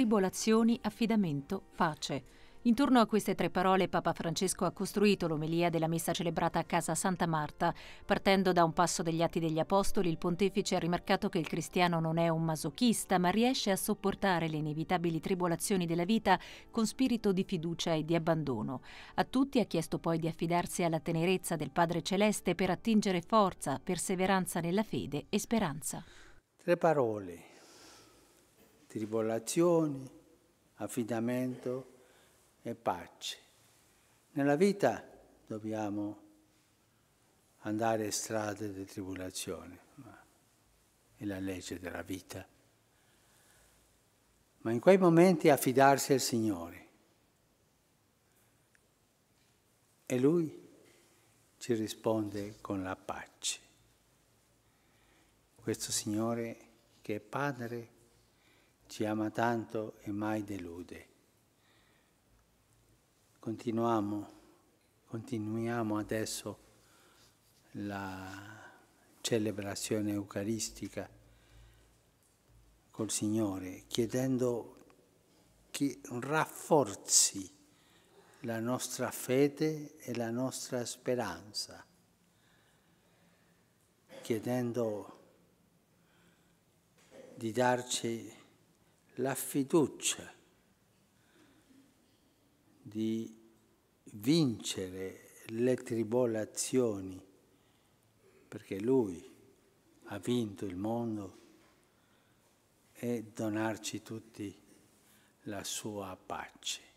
tribolazioni, affidamento, pace. Intorno a queste tre parole Papa Francesco ha costruito l'omelia della messa celebrata a casa Santa Marta. Partendo da un passo degli Atti degli Apostoli, il pontefice ha rimarcato che il cristiano non è un masochista, ma riesce a sopportare le inevitabili tribolazioni della vita con spirito di fiducia e di abbandono. A tutti ha chiesto poi di affidarsi alla tenerezza del Padre Celeste per attingere forza, perseveranza nella fede e speranza. Tre parole tribolazioni, affidamento e pace. Nella vita dobbiamo andare strade di tribolazione, ma è la legge della vita. Ma in quei momenti affidarsi al Signore. E Lui ci risponde con la pace. Questo Signore che è Padre, ci ama tanto e mai delude. Continuiamo, continuiamo adesso la celebrazione eucaristica col Signore, chiedendo che rafforzi la nostra fede e la nostra speranza, chiedendo di darci la fiducia di vincere le tribolazioni, perché Lui ha vinto il mondo, e donarci tutti la sua pace.